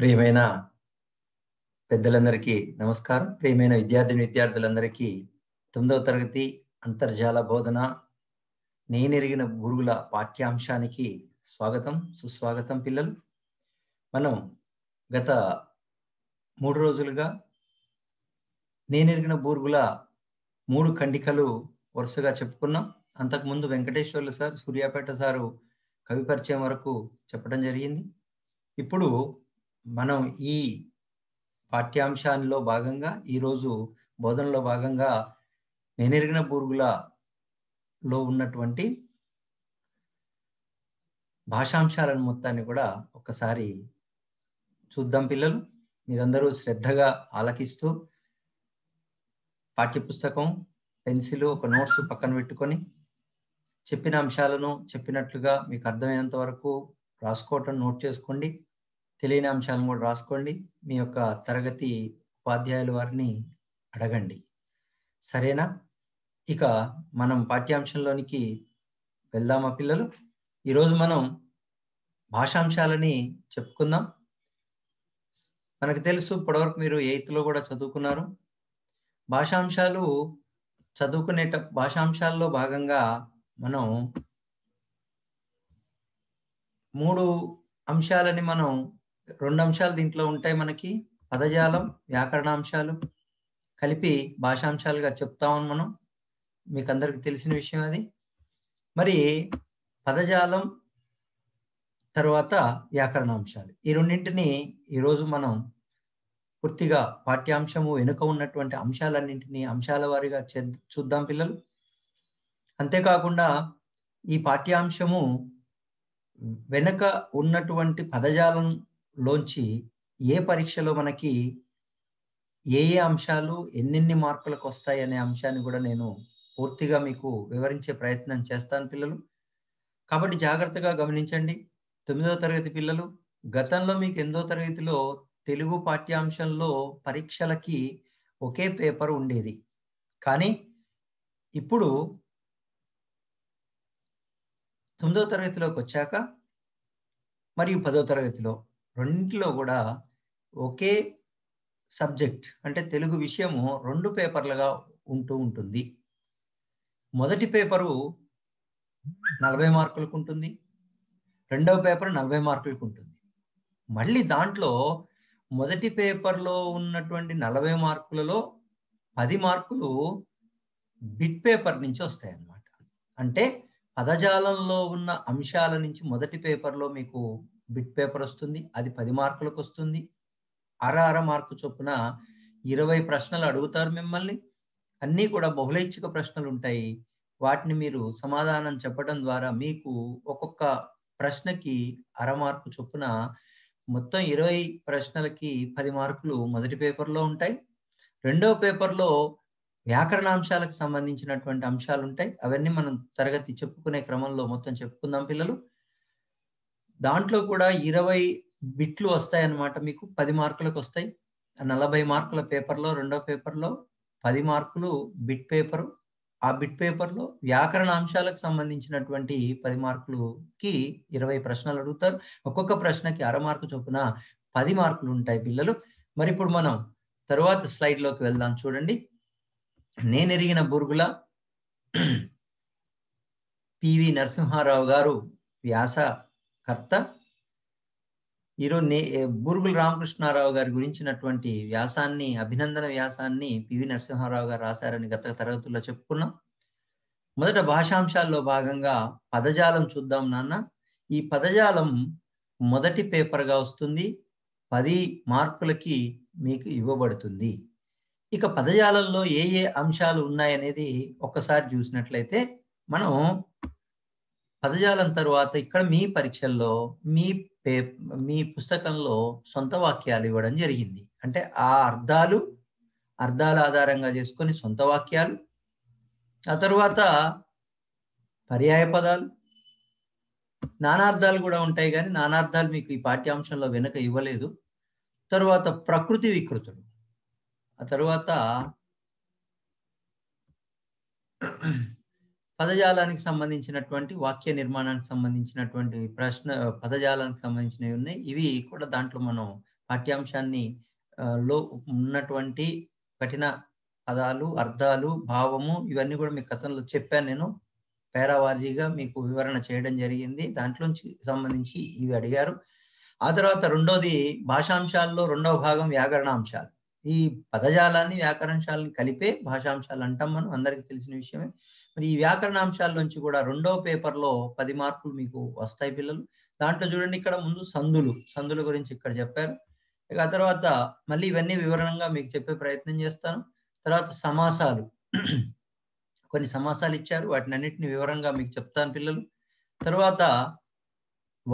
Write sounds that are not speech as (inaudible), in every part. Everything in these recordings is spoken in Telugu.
ప్రియమైన పెద్దలందరికీ నమస్కారం ప్రియమైన విద్యార్థిని విద్యార్థులందరికీ తొమ్మిదవ తరగతి అంతర్జాల బోధన నేనెరిగిన గురువుల పాఠ్యాంశానికి స్వాగతం సుస్వాగతం పిల్లలు మనం గత మూడు రోజులుగా నేనెరిగిన బూర్గుల మూడు కండికలు వరుసగా చెప్పుకున్నాం అంతకుముందు వెంకటేశ్వర్లు సార్ సూర్యాపేట సారు కవి పరిచయం వరకు చెప్పడం జరిగింది ఇప్పుడు మనం ఈ పాఠ్యాంశాల్లో భాగంగా ఈరోజు బోధనలో భాగంగా నేనెరిగిన బూరుగులలో ఉన్నటువంటి భాషాంశాలను మొత్తాన్ని కూడా ఒక్కసారి చూద్దాం పిల్లలు మీరందరూ శ్రద్ధగా ఆలకిస్తూ పాఠ్యపుస్తకం పెన్సిల్ ఒక నోట్స్ పక్కన పెట్టుకొని చెప్పిన అంశాలను చెప్పినట్లుగా మీకు అర్థమైనంత వరకు రాసుకోవటం నోట్ చేసుకోండి తెలియని అంశాలను కూడా రాసుకోండి మీ యొక్క తరగతి ఉపాధ్యాయుల వారిని అడగండి సరేనా ఇక మనం పాఠ్యాంశంలోనికి వెళ్దామా పిల్లలు ఈరోజు మనం భాషాంశాలని చెప్పుకుందాం మనకు తెలుసు ఇప్పటివరకు మీరు ఎయిత్లో కూడా చదువుకున్నారు భాషాంశాలు చదువుకునేట భాషాంశాల్లో భాగంగా మనం మూడు అంశాలని మనం రెండు అంశాలు దీంట్లో ఉంటాయి మనకి పదజాలం వ్యాకరణాంశాలు కలిపి భాషాంశాలుగా చెప్తామని మనం మీకు అందరికి తెలిసిన విషయం అది మరి పదజాలం తర్వాత వ్యాకరణాంశాలు ఈ రెండింటిని ఈరోజు మనం పూర్తిగా పాఠ్యాంశము వెనుక ఉన్నటువంటి అంశాలన్నింటినీ అంశాల వారిగా చూద్దాం పిల్లలు అంతేకాకుండా ఈ పాఠ్యాంశము వెనుక ఉన్నటువంటి పదజాలం లోంచి ఏ పరీక్షలో మనకి ఏ ఏ అంశాలు ఎన్నెన్ని మార్కులకు వస్తాయి అనే అంశాన్ని కూడా నేను పూర్తిగా మీకు వివరించే ప్రయత్నం చేస్తాను పిల్లలు కాబట్టి జాగ్రత్తగా గమనించండి తొమ్మిదవ తరగతి పిల్లలు గతంలో మీకు ఎనిమిదో తరగతిలో తెలుగు పాఠ్యాంశంలో పరీక్షలకి ఒకే పేపర్ ఉండేది కానీ ఇప్పుడు తొమ్మిదో తరగతిలోకి వచ్చాక మరియు పదో తరగతిలో రెండింటిలో కూడా ఒకే సబ్జెక్ట్ అంటే తెలుగు విషయము రెండు పేపర్లుగా ఉంటూ ఉంటుంది మొదటి పేపరు నలభై మార్కులకు ఉంటుంది రెండవ పేపర్ నలభై మార్కులకు ఉంటుంది మళ్ళీ దాంట్లో మొదటి పేపర్లో ఉన్నటువంటి నలభై మార్కులలో పది మార్కులు బిట్ పేపర్ నుంచి వస్తాయి అన్నమాట అంటే పదజాలంలో ఉన్న అంశాల నుంచి మొదటి పేపర్లో మీకు బిట్ పేపర్ వస్తుంది అది పది మార్కులకు వస్తుంది అర అర మార్కు చొప్పున ఇరవై ప్రశ్నలు అడుగుతారు మిమ్మల్ని అన్నీ కూడా బహుళైచ్ఛిక ప్రశ్నలు ఉంటాయి వాటిని మీరు సమాధానం చెప్పడం ద్వారా మీకు ఒక్కొక్క ప్రశ్నకి అర మార్కు చొప్పున మొత్తం ఇరవై ప్రశ్నలకి పది మార్కులు మొదటి పేపర్లో ఉంటాయి రెండవ పేపర్లో వ్యాకరణాంశాలకు సంబంధించినటువంటి అంశాలు ఉంటాయి అవన్నీ మనం తరగతి చెప్పుకునే క్రమంలో మొత్తం చెప్పుకుందాం పిల్లలు దాంట్లో కూడా ఇరవై బిట్లు వస్తాయి అన్నమాట మీకు పది మార్కులకు వస్తాయి నలభై మార్కుల పేపర్లో రెండో పేపర్లో పది మార్కులు బిట్ పేపరు ఆ బిట్ పేపర్లో వ్యాకరణ అంశాలకు సంబంధించినటువంటి పది మార్కులకి ఇరవై ప్రశ్నలు అడుగుతారు ఒక్కొక్క ప్రశ్నకి అర మార్కు చొప్పున పది మార్కులు ఉంటాయి పిల్లలు మరి ఇప్పుడు మనం తరువాత స్లైడ్లోకి వెళ్దాం చూడండి నేనెరిగిన బురుగుల (clears throat) పివి నరసింహారావు గారు వ్యాస కర్త ఈరోజు నే బూరుగుల రామకృష్ణారావు గారి గురించినటువంటి వ్యాసాన్ని అభినందన వ్యాసాన్ని పివి నరసింహారావు గారు రాశారని గత తరగతుల్లో చెప్పుకున్నాం మొదట భాషాంశాల్లో భాగంగా పదజాలం చూద్దాం నాన్న ఈ పదజాలం మొదటి పేపర్గా వస్తుంది పది మార్కులకి మీకు ఇవ్వబడుతుంది ఇక పదజాలంలో ఏ ఏ అంశాలు ఉన్నాయనేది ఒక్కసారి చూసినట్లయితే మనం పదజాలం తరువాత ఇక్కడ మీ పరీక్షల్లో మీ పే మీ పుస్తకంలో సొంత వాక్యాలు ఇవ్వడం జరిగింది అంటే ఆ అర్థాలు అర్థాల ఆధారంగా చేసుకొని సొంత వాక్యాలు ఆ తర్వాత పర్యాయ పదాలు నానార్థాలు కూడా ఉంటాయి కానీ నానార్థాలు మీకు ఈ పాఠ్యాంశంలో వెనుక ఇవ్వలేదు తరువాత ప్రకృతి వికృతులు ఆ తర్వాత పదజాలానికి సంబంధించినటువంటి వాక్య నిర్మాణానికి సంబంధించినటువంటి ప్రశ్న పదజాలానికి సంబంధించినవి ఉన్నాయి ఇవి కూడా దాంట్లో మనం పాఠ్యాంశాన్ని లో ఉన్నటువంటి కఠిన పదాలు అర్థాలు భావము ఇవన్నీ కూడా మీకు కథలో చెప్పాను నేను పేరావార్జీగా మీకు వివరణ చేయడం జరిగింది దాంట్లోంచి సంబంధించి ఇవి అడిగారు ఆ తర్వాత రెండోది భాషాంశాల్లో రెండవ భాగం వ్యాకరణాంశాలు ఈ పదజాలాన్ని వ్యాకరణాంశాలను కలిపే భాషాంశాలు అంటాం మనం అందరికి తెలిసిన విషయమే మరి ఈ వ్యాకరణాంశాల నుంచి కూడా రెండవ పేపర్లో పది మార్కులు మీకు వస్తాయి పిల్లలు దాంట్లో చూడండి ఇక్కడ ముందు సందులు సందుల గురించి ఇక్కడ చెప్పారు ఇక ఆ తర్వాత మళ్ళీ ఇవన్నీ వివరణంగా మీకు చెప్పే ప్రయత్నం చేస్తాను తర్వాత సమాసాలు కొన్ని సమాసాలు ఇచ్చారు వాటిని అన్నింటినీ వివరంగా మీకు చెప్తాను పిల్లలు తర్వాత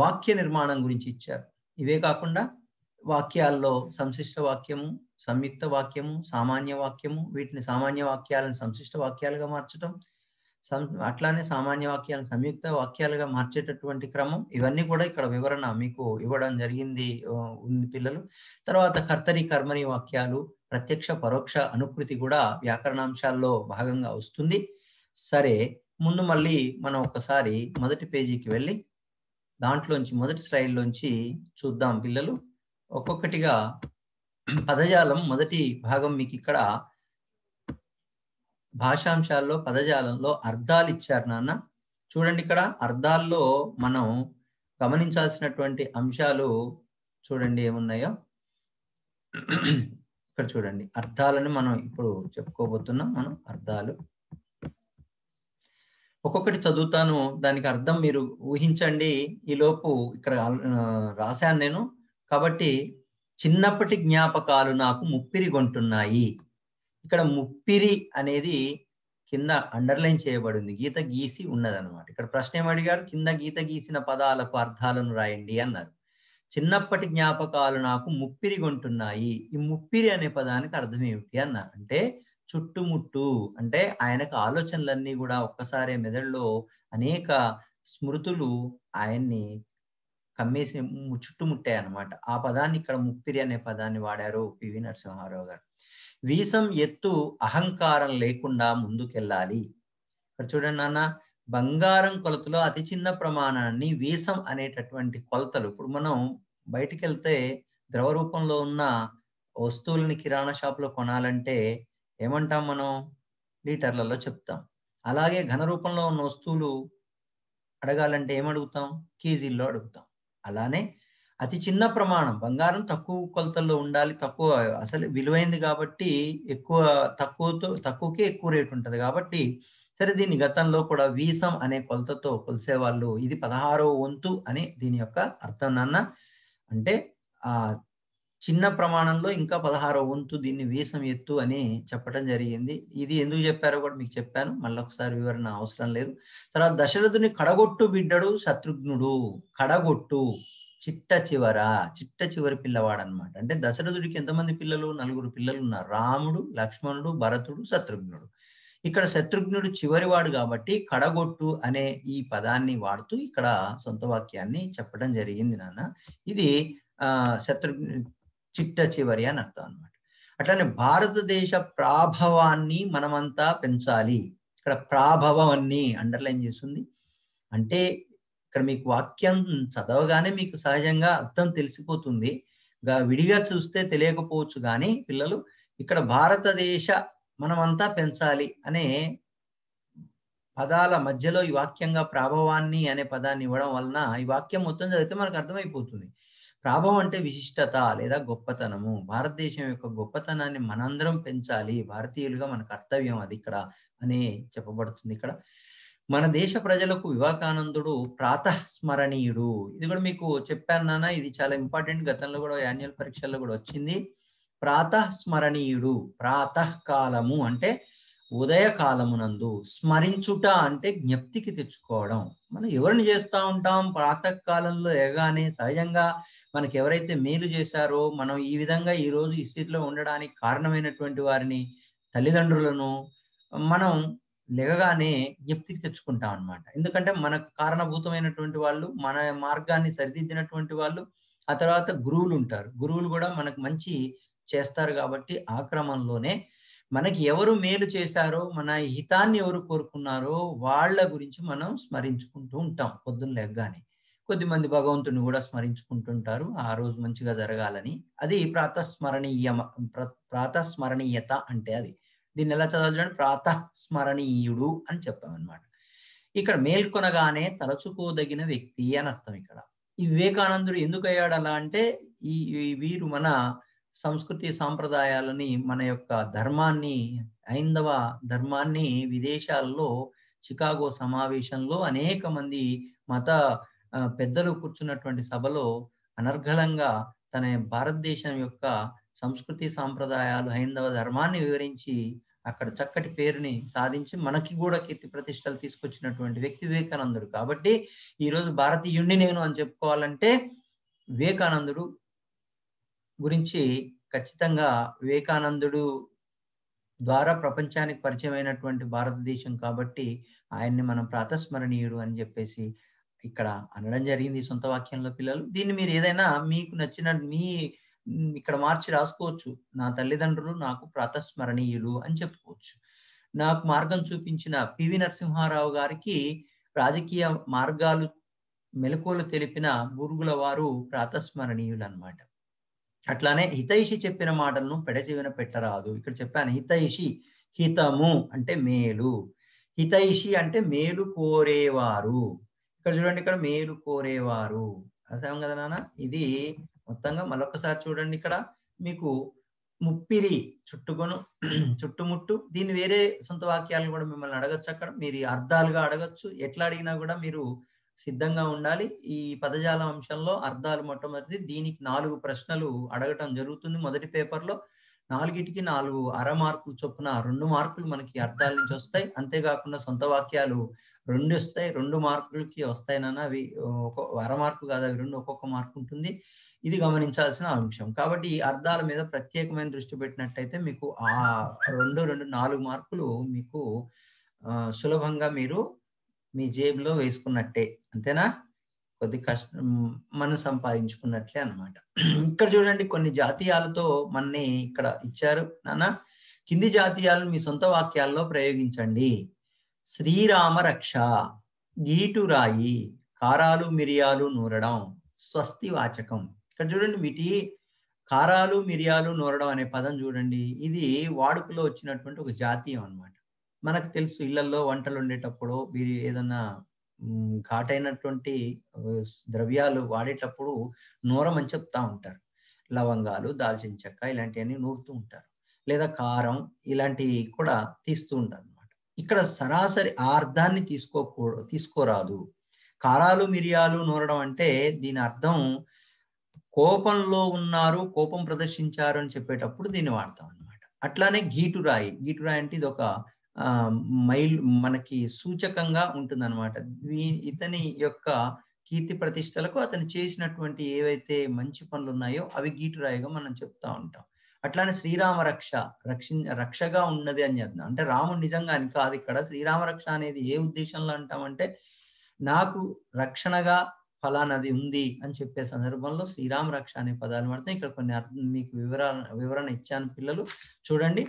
వాక్య నిర్మాణం గురించి ఇచ్చారు ఇవే కాకుండా వాక్యాల్లో సంశిష్ట వాక్యము సంయుక్త వాక్యము సామాన్య వాక్యము వీటిని సామాన్య వాక్యాలను సంశిష్ట వాక్యాలుగా మార్చడం అట్లానే సామాన్య వాక్యాలను సంయుక్త వాక్యాలుగా మార్చేటటువంటి క్రమం ఇవన్నీ కూడా ఇక్కడ వివరణ మీకు ఇవ్వడం జరిగింది ఉంది పిల్లలు తర్వాత కర్తరి కర్మని వాక్యాలు ప్రత్యక్ష పరోక్ష అనుకృతి కూడా వ్యాకరణాంశాల్లో భాగంగా వస్తుంది సరే ముందు మళ్ళీ మనం ఒకసారి మొదటి పేజీకి వెళ్ళి దాంట్లోంచి మొదటి స్లైడ్లోంచి చూద్దాం పిల్లలు ఒక్కొక్కటిగా పదజాలం మొదటి భాగం మీకు ఇక్కడ భాషాంశాల్లో పదజాలంలో అర్థాలు ఇచ్చారు నాన్న చూడండి ఇక్కడ అర్థాల్లో మనం గమనించాల్సినటువంటి అంశాలు చూడండి ఏమున్నాయో ఇక్కడ చూడండి అర్థాలని మనం ఇప్పుడు చెప్పుకోబోతున్నాం మనం అర్థాలు ఒక్కొక్కటి చదువుతాను దానికి అర్థం మీరు ఊహించండి ఈలోపు ఇక్కడ రాశాను నేను కాబట్టి చిన్నప్పటి జ్ఞాపకాలు నాకు ముప్పిరిగొంటున్నాయి ఇక్కడ ముప్పిరి అనేది కింద అండర్లైన్ చేయబడింది గీత గీసి ఉన్నదన్నమాట ఇక్కడ ప్రశ్న ఏమడిగారు కింద గీత గీసిన పదాలకు అర్థాలను రాయండి అన్నారు చిన్నప్పటి జ్ఞాపకాలు నాకు ముప్పిరి కొంటున్నాయి ఈ ముప్పిరి అనే పదానికి అర్థం ఏమిటి అన్నారు అంటే చుట్టుముట్టు అంటే ఆయనకు ఆలోచనలన్నీ కూడా ఒక్కసారి మెదడులో అనేక స్మృతులు ఆయన్ని కమ్మేసి చుట్టుముట్టాయి అనమాట ఆ పదాన్ని ఇక్కడ ముప్పిరి అనే పదాన్ని వాడారు పివి నరసింహారావు గారు వీసం ఎత్తు అహంకారం లేకుండా ముందుకెళ్ళాలి ఇక్కడ చూడండి నాన్న బంగారం కొలతలో అతి చిన్న ప్రమాణాన్ని వీసం అనేటటువంటి కొలతలు ఇప్పుడు మనం బయటికి వెళ్తే ద్రవ రూపంలో ఉన్న వస్తువులని కిరాణా షాప్లో కొనాలంటే ఏమంటాం మనం లీటర్లలో చెప్తాం అలాగే ఘన రూపంలో ఉన్న వస్తువులు అడగాలంటే ఏమడుగుతాం కేజీల్లో అడుగుతాం అలానే అతి చిన్న ప్రమాణం బంగారం తక్కువ కొలతల్లో ఉండాలి తక్కువ అసలు విలువైంది కాబట్టి ఎక్కువ తక్కువతో తక్కువకే ఎక్కువ రేటు ఉంటుంది కాబట్టి సరే దీని గతంలో కూడా వీసం అనే కొలతతో కొలిసేవాళ్ళు ఇది పదహారవ వంతు అని దీని యొక్క అర్థం నాన్న అంటే ఆ చిన్న ప్రమాణంలో ఇంకా పదహారవ వంతు దీన్ని వీసం ఎత్తు అని చెప్పడం జరిగింది ఇది ఎందుకు చెప్పారో కూడా మీకు చెప్పాను ఒకసారి వివరణ అవసరం లేదు తర్వాత దశరథుని కడగొట్టు బిడ్డడు శత్రుఘ్నుడు కడగొట్టు చిట్ట చివర చిట్ట చివరి పిల్లవాడు అనమాట అంటే దశరథుడికి ఎంతమంది పిల్లలు నలుగురు పిల్లలు ఉన్నారు రాముడు లక్ష్మణుడు భరతుడు శత్రుఘ్నుడు ఇక్కడ శత్రుఘ్నుడు చివరివాడు కాబట్టి కడగొట్టు అనే ఈ పదాన్ని వాడుతూ ఇక్కడ సొంత వాక్యాన్ని చెప్పడం జరిగింది నాన్న ఇది ఆ శత్రుఘ్ను చిట్ట చివరి అని అర్థం అనమాట అట్లానే భారతదేశ ప్రాభవాన్ని మనమంతా పెంచాలి ఇక్కడ ప్రాభవాన్ని అండర్లైన్ చేస్తుంది అంటే ఇక్కడ మీకు వాక్యం చదవగానే మీకు సహజంగా అర్థం తెలిసిపోతుంది విడిగా చూస్తే తెలియకపోవచ్చు కానీ పిల్లలు ఇక్కడ భారతదేశ మనమంతా పెంచాలి అనే పదాల మధ్యలో ఈ వాక్యంగా ప్రాభవాన్ని అనే పదాన్ని ఇవ్వడం వలన ఈ వాక్యం మొత్తం చదివితే మనకు అర్థమైపోతుంది ప్రాభవం అంటే విశిష్టత లేదా గొప్పతనము భారతదేశం యొక్క గొప్పతనాన్ని మనందరం పెంచాలి భారతీయులుగా మన కర్తవ్యం అది ఇక్కడ అని చెప్పబడుతుంది ఇక్కడ మన దేశ ప్రజలకు వివేకానందుడు ప్రాతస్మరణీయుడు ఇది కూడా మీకు చెప్పాను నాన్న ఇది చాలా ఇంపార్టెంట్ గతంలో కూడా యాన్యువల్ పరీక్షల్లో కూడా వచ్చింది ప్రాతస్మరణీయుడు ప్రాతకాలము అంటే కాలమునందు స్మరించుట అంటే జ్ఞప్తికి తెచ్చుకోవడం మనం ఎవరిని చేస్తూ ఉంటాం ప్రాతకాలంలో ఎగానే సహజంగా మనకి ఎవరైతే మేలు చేశారో మనం ఈ విధంగా ఈరోజు ఈ స్థితిలో ఉండడానికి కారణమైనటువంటి వారిని తల్లిదండ్రులను మనం లెగగానే జ్ఞప్తికి తెచ్చుకుంటాం అనమాట ఎందుకంటే మనకు కారణభూతమైనటువంటి వాళ్ళు మన మార్గాన్ని సరిదిద్దినటువంటి వాళ్ళు ఆ తర్వాత గురువులు ఉంటారు గురువులు కూడా మనకు మంచి చేస్తారు కాబట్టి ఆ క్రమంలోనే మనకి ఎవరు మేలు చేశారో మన హితాన్ని ఎవరు కోరుకున్నారో వాళ్ళ గురించి మనం స్మరించుకుంటూ ఉంటాం పొద్దున్న లెగ్గానే కొద్దిమంది భగవంతుని కూడా స్మరించుకుంటుంటారు ఆ రోజు మంచిగా జరగాలని అది ప్రాతస్మరణీయ ప్రాతస్మరణీయత అంటే అది దీన్ని ఎలా చదవాలని స్మరణీయుడు అని చెప్పామన్నమాట ఇక్కడ మేల్కొనగానే తలచుకోదగిన వ్యక్తి అని అర్థం ఇక్కడ ఈ వివేకానందుడు ఎందుకు అయ్యాడు అలా అంటే ఈ వీరు మన సంస్కృతి సాంప్రదాయాలని మన యొక్క ధర్మాన్ని హైందవ ధర్మాన్ని విదేశాల్లో చికాగో సమావేశంలో అనేక మంది మత పెద్దలు కూర్చున్నటువంటి సభలో అనర్ఘలంగా తన భారతదేశం యొక్క సంస్కృతి సాంప్రదాయాలు హైందవ ధర్మాన్ని వివరించి అక్కడ చక్కటి పేరుని సాధించి మనకి కూడా కీర్తి ప్రతిష్టలు తీసుకొచ్చినటువంటి వ్యక్తి వివేకానందుడు కాబట్టి ఈరోజు భారతీయుణ్ణి నేను అని చెప్పుకోవాలంటే వివేకానందుడు గురించి ఖచ్చితంగా వివేకానందుడు ద్వారా ప్రపంచానికి పరిచయమైనటువంటి భారతదేశం కాబట్టి ఆయన్ని మనం ప్రాతస్మరణీయుడు అని చెప్పేసి ఇక్కడ అనడం జరిగింది సొంత వాక్యంలో పిల్లలు దీన్ని మీరు ఏదైనా మీకు నచ్చిన మీ ఇక్కడ మార్చి రాసుకోవచ్చు నా తల్లిదండ్రులు నాకు ప్రాతస్మరణీయులు అని చెప్పుకోవచ్చు నాకు మార్గం చూపించిన పివి నరసింహారావు గారికి రాజకీయ మార్గాలు మెలకువలు తెలిపిన బూరుగుల వారు ప్రాతస్మరణీయులు అనమాట అట్లానే హితైషి చెప్పిన మాటలను పెడచెవిన పెట్టరాదు ఇక్కడ చెప్పాను హితైషి హితము అంటే మేలు హితైషి అంటే మేలు కోరేవారు ఇక్కడ చూడండి ఇక్కడ మేలు కోరేవారు రాసాం కదా నాన్న ఇది మొత్తంగా మరొకసారి చూడండి ఇక్కడ మీకు ముప్పిరి చుట్టుకొను (clears throat) చుట్టుముట్టు దీని వేరే సొంత వాక్యాలు కూడా మిమ్మల్ని అడగచ్చు అక్కడ మీరు అర్థాలుగా అడగచ్చు ఎట్లా అడిగినా కూడా మీరు సిద్ధంగా ఉండాలి ఈ పదజాల అంశంలో అర్థాలు మొట్టమొదటి దీనికి నాలుగు ప్రశ్నలు అడగటం జరుగుతుంది మొదటి పేపర్లో నాలుగిటికి నాలుగు అర మార్కులు చొప్పున రెండు మార్కులు మనకి అర్థాల నుంచి వస్తాయి అంతేకాకుండా సొంత వాక్యాలు రెండు వస్తాయి రెండు మార్కులకి వస్తాయి నాన్న అవి ఒక అర మార్కు కాదు అవి రెండు ఒక్కొక్క మార్కు ఉంటుంది ఇది గమనించాల్సిన అంశం కాబట్టి ఈ అర్థాల మీద ప్రత్యేకమైన దృష్టి పెట్టినట్టయితే మీకు ఆ రెండు రెండు నాలుగు మార్కులు మీకు సులభంగా మీరు మీ జేబులో వేసుకున్నట్టే అంతేనా కొద్ది కష్టం మనం సంపాదించుకున్నట్లే అనమాట ఇక్కడ చూడండి కొన్ని జాతీయాలతో మనని ఇక్కడ ఇచ్చారు నాన్న కింది జాతీయాలను మీ సొంత వాక్యాల్లో ప్రయోగించండి శ్రీరామ రక్ష రాయి కారాలు మిరియాలు నూరడం స్వస్తి వాచకం ఇక్కడ చూడండి వీటి కారాలు మిరియాలు నూరడం అనే పదం చూడండి ఇది వాడుకలో వచ్చినటువంటి ఒక జాతీయం అనమాట మనకు తెలుసు ఇళ్లలో వంటలు ఉండేటప్పుడు మీరు ఏదన్నా ఘాటైనటువంటి ద్రవ్యాలు వాడేటప్పుడు నూరమని చెప్తా ఉంటారు లవంగాలు దాల్చిన చెక్క ఇలాంటివన్నీ నూరుతూ ఉంటారు లేదా కారం ఇలాంటివి కూడా తీస్తూ ఉంటారు అనమాట ఇక్కడ సరాసరి అర్థాన్ని తీసుకోకూ తీసుకోరాదు కారాలు మిరియాలు నూరడం అంటే దీని అర్థం కోపంలో ఉన్నారు కోపం ప్రదర్శించారు అని చెప్పేటప్పుడు దీన్ని వాడతాం అనమాట అట్లానే గీటురాయి గీటురాయి అంటే ఇది ఒక మైల్ మనకి సూచకంగా ఉంటుంది దీ ఇతని యొక్క కీర్తి ప్రతిష్టలకు అతను చేసినటువంటి ఏవైతే మంచి పనులు ఉన్నాయో అవి గీటు రాయిగా మనం చెప్తా ఉంటాం అట్లానే శ్రీరామ రక్ష రక్షి రక్షగా ఉన్నది అని చెప్తున్నాం అంటే రాముడు నిజంగా అని కాదు ఇక్కడ శ్రీరామ రక్ష అనేది ఏ ఉద్దేశంలో అంటామంటే నాకు రక్షణగా ఫలానది ఉంది అని చెప్పే సందర్భంలో శ్రీరామ రక్ష అనే పదాలు పడితే ఇక్కడ కొన్ని అర్థం మీకు వివరణ వివరణ ఇచ్చాను పిల్లలు చూడండి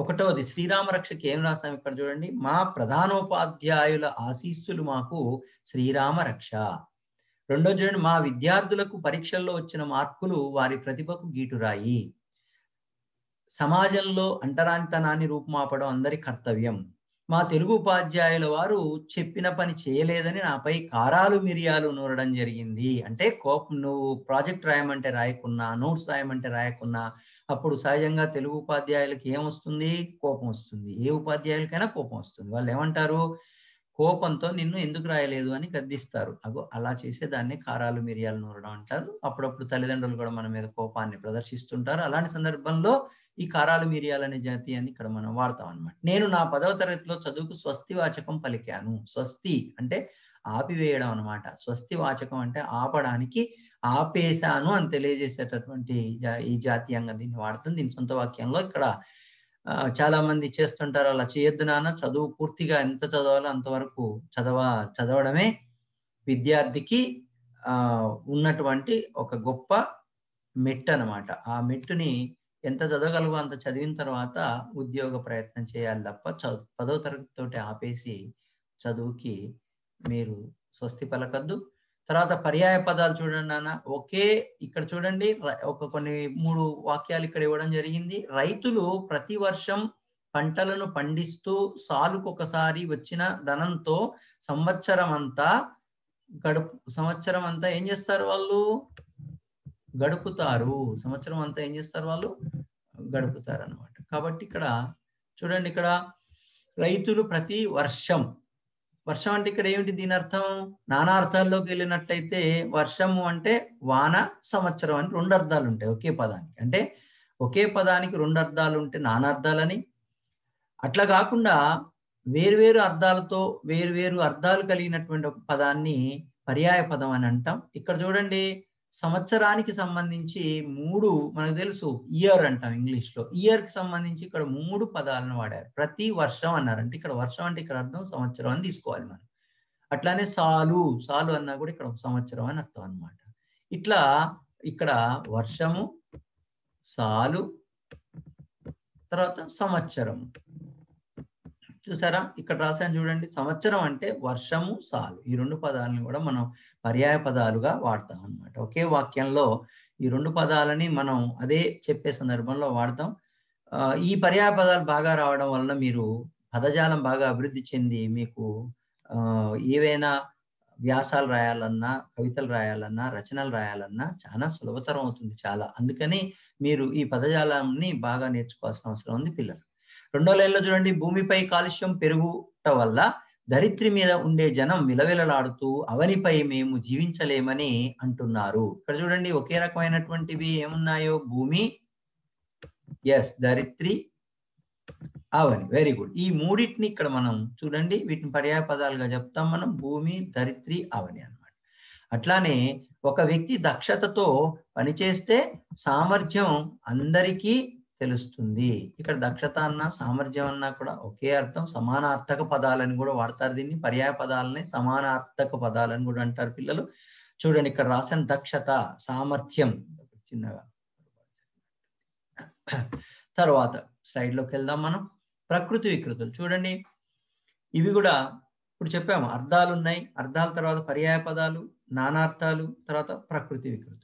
ఒకటోది శ్రీరామ రక్షకి ఏం రాసాం ఇక్కడ చూడండి మా ప్రధానోపాధ్యాయుల ఆశీస్సులు మాకు శ్రీరామ రక్ష రెండో చూడండి మా విద్యార్థులకు పరీక్షల్లో వచ్చిన మార్కులు వారి ప్రతిభకు గీటురాయి సమాజంలో అంటరానితనాన్ని రూపుమాపడం అందరి కర్తవ్యం మా తెలుగు ఉపాధ్యాయుల వారు చెప్పిన పని చేయలేదని నాపై కారాలు మిరియాలు నూరడం జరిగింది అంటే కోపం నువ్వు ప్రాజెక్ట్ రాయమంటే రాయకున్నా నోట్స్ రాయమంటే రాయకున్నా అప్పుడు సహజంగా తెలుగు ఉపాధ్యాయులకి ఏమొస్తుంది కోపం వస్తుంది ఏ ఉపాధ్యాయులకైనా కోపం వస్తుంది వాళ్ళు ఏమంటారు కోపంతో నిన్ను ఎందుకు రాయలేదు అని గద్దిస్తారు అగో అలా చేసే దాన్ని కారాలు మిరియాలు నూరడం అంటారు అప్పుడప్పుడు తల్లిదండ్రులు కూడా మన మీద కోపాన్ని ప్రదర్శిస్తుంటారు అలాంటి సందర్భంలో ఈ కారాలు మిరియాలు అనే జాతి అని ఇక్కడ మనం వాడతాం అనమాట నేను నా పదవ తరగతిలో చదువుకు స్వస్తి వాచకం పలికాను స్వస్తి అంటే ఆపివేయడం అనమాట స్వస్తి వాచకం అంటే ఆపడానికి ఆపేశాను అని తెలియజేసేటటువంటి ఈ జాతీయంగా దీన్ని వాడుతుంది దీని సొంత వాక్యంలో ఇక్కడ చాలా మంది చేస్తుంటారు అలా చేయొద్దు నాన్న చదువు పూర్తిగా ఎంత చదవాలో అంతవరకు చదవ చదవడమే విద్యార్థికి ఆ ఉన్నటువంటి ఒక గొప్ప మెట్ అనమాట ఆ మెట్టుని ఎంత చదవగలవో అంత చదివిన తర్వాత ఉద్యోగ ప్రయత్నం చేయాలి తప్ప చదువు పదో తోటి ఆపేసి చదువుకి మీరు స్వస్తి పలకద్దు తర్వాత పర్యాయ పదాలు చూడండి నాన్న ఒకే ఇక్కడ చూడండి ఒక కొన్ని మూడు వాక్యాలు ఇక్కడ ఇవ్వడం జరిగింది రైతులు ప్రతి వర్షం పంటలను పండిస్తూ సాలుకొకసారి వచ్చిన ధనంతో సంవత్సరం అంతా గడుపు సంవత్సరం అంతా ఏం చేస్తారు వాళ్ళు గడుపుతారు సంవత్సరం అంతా ఏం చేస్తారు వాళ్ళు గడుపుతారు అనమాట కాబట్టి ఇక్కడ చూడండి ఇక్కడ రైతులు ప్రతి వర్షం వర్షం అంటే ఇక్కడ ఏమిటి దీని అర్థం నానా అర్థాల్లోకి వెళ్ళినట్టయితే వర్షము అంటే వాన సంవత్సరం అని రెండు అర్థాలు ఉంటాయి ఒకే పదానికి అంటే ఒకే పదానికి రెండు అర్థాలు ఉంటే నానా అర్థాలని అట్లా కాకుండా వేరువేరు అర్థాలతో వేరువేరు అర్థాలు కలిగినటువంటి ఒక పదాన్ని పర్యాయ పదం అని అంటాం ఇక్కడ చూడండి సంవత్సరానికి సంబంధించి మూడు మనకు తెలుసు ఇయర్ అంటాం ఇంగ్లీష్లో ఇయర్కి సంబంధించి ఇక్కడ మూడు పదాలను వాడారు ప్రతి వర్షం అన్నారంటే ఇక్కడ వర్షం అంటే ఇక్కడ అర్థం సంవత్సరం అని తీసుకోవాలి మనం అట్లానే సాలు సాలు అన్నా కూడా ఇక్కడ ఒక సంవత్సరం అని అర్థం అనమాట ఇట్లా ఇక్కడ వర్షము సాలు తర్వాత సంవత్సరం చూసారా ఇక్కడ రాశాను చూడండి సంవత్సరం అంటే వర్షము సాలు ఈ రెండు పదాలను కూడా మనం పర్యాయ పదాలుగా వాడతాం అనమాట ఒకే వాక్యంలో ఈ రెండు పదాలని మనం అదే చెప్పే సందర్భంలో వాడతాం ఈ పర్యాయ పదాలు బాగా రావడం వలన మీరు పదజాలం బాగా అభివృద్ధి చెంది మీకు ఏవైనా వ్యాసాలు రాయాలన్నా కవితలు రాయాలన్నా రచనలు రాయాలన్నా చాలా సులభతరం అవుతుంది చాలా అందుకని మీరు ఈ పదజాలాన్ని బాగా నేర్చుకోవాల్సిన అవసరం ఉంది పిల్లలు రెండో లైన్లో చూడండి భూమిపై కాలుష్యం పెరుగుట వల్ల దరిద్రి మీద ఉండే జనం విలవిలలాడుతూ అవనిపై మేము జీవించలేమని అంటున్నారు ఇక్కడ చూడండి ఒకే రకమైనటువంటివి ఏమున్నాయో భూమి ఎస్ దరిద్రి అవని వెరీ గుడ్ ఈ మూడింటిని ఇక్కడ మనం చూడండి వీటిని పర్యాయ పదాలుగా చెప్తాం మనం భూమి దరిద్రి అవని అనమాట అట్లానే ఒక వ్యక్తి దక్షతతో పనిచేస్తే సామర్థ్యం అందరికీ తెలుస్తుంది ఇక్కడ దక్షత అన్న సామర్థ్యం అన్నా కూడా ఒకే అర్థం సమానార్థక పదాలని కూడా వాడతారు దీన్ని పర్యాయ పదాలని సమానార్థక పదాలని కూడా అంటారు పిల్లలు చూడండి ఇక్కడ రాసిన దక్షత సామర్థ్యం చిన్నగా తర్వాత స్లైడ్లోకి వెళ్దాం మనం ప్రకృతి వికృతులు చూడండి ఇవి కూడా ఇప్పుడు చెప్పాము అర్థాలు ఉన్నాయి అర్థాల తర్వాత పర్యాయ పదాలు నానార్థాలు తర్వాత ప్రకృతి వికృతులు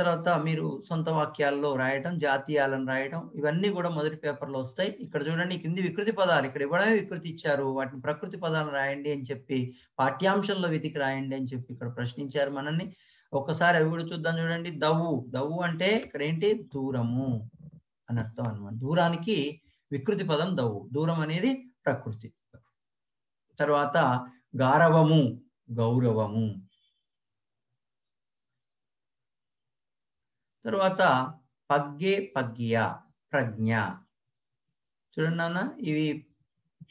తర్వాత మీరు సొంత వాక్యాల్లో రాయటం జాతీయాలను రాయటం ఇవన్నీ కూడా మొదటి పేపర్లో వస్తాయి ఇక్కడ చూడండి కింది వికృతి పదాలు ఇక్కడ ఇవ్వడమే వికృతి ఇచ్చారు వాటిని ప్రకృతి పదాలను రాయండి అని చెప్పి పాఠ్యాంశంలో విధికి రాయండి అని చెప్పి ఇక్కడ ప్రశ్నించారు మనల్ని ఒక్కసారి అవి కూడా చూద్దాం చూడండి దవ్వు దవ్వు అంటే ఇక్కడ ఏంటి దూరము అని అర్థం అనమాట దూరానికి వికృతి పదం దవ్వు దూరం అనేది ప్రకృతి తర్వాత గారవము గౌరవము తర్వాత పగ్గే పగ్య ప్రజ్ఞ చూడండి నాన్న ఇవి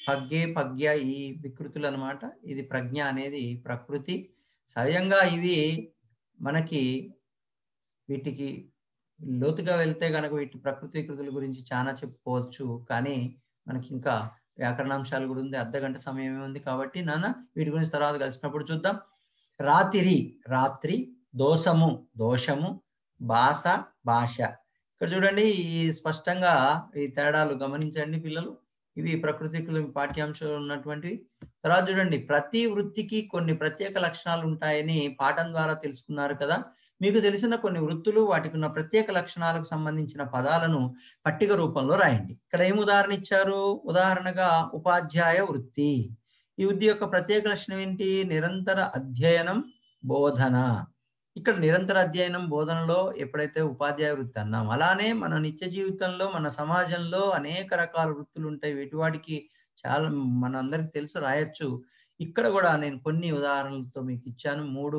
పగ్గే పగ్య ఈ వికృతులు అనమాట ఇది ప్రజ్ఞ అనేది ప్రకృతి సహజంగా ఇవి మనకి వీటికి లోతుగా వెళ్తే కనుక వీటి ప్రకృతి వికృతుల గురించి చాలా చెప్పుకోవచ్చు కానీ మనకి ఇంకా వ్యాకరణాంశాలు కూడా ఉంది అర్ధ గంట సమయమే ఉంది కాబట్టి నాన్న వీటి గురించి తర్వాత కలిసినప్పుడు చూద్దాం రాత్రి రాత్రి దోషము దోషము భాష భాష ఇక్కడ చూడండి ఈ స్పష్టంగా ఈ తేడాలు గమనించండి పిల్లలు ఇవి ప్రకృతికులు పాఠ్యాంశాలు ఉన్నటువంటివి తర్వాత చూడండి ప్రతి వృత్తికి కొన్ని ప్రత్యేక లక్షణాలు ఉంటాయని పాఠం ద్వారా తెలుసుకున్నారు కదా మీకు తెలిసిన కొన్ని వృత్తులు వాటికి ఉన్న ప్రత్యేక లక్షణాలకు సంబంధించిన పదాలను పట్టిక రూపంలో రాయండి ఇక్కడ ఏం ఉదాహరణ ఇచ్చారు ఉదాహరణగా ఉపాధ్యాయ వృత్తి ఈ వృత్తి యొక్క ప్రత్యేక లక్షణం ఏంటి నిరంతర అధ్యయనం బోధన ఇక్కడ నిరంతర అధ్యయనం బోధనలో ఎప్పుడైతే ఉపాధ్యాయ వృత్తి అన్నాం అలానే మన నిత్య జీవితంలో మన సమాజంలో అనేక రకాల వృత్తులు ఉంటాయి వాటికి చాలా మనందరికి తెలుసు రాయొచ్చు ఇక్కడ కూడా నేను కొన్ని ఉదాహరణలతో మీకు ఇచ్చాను మూడు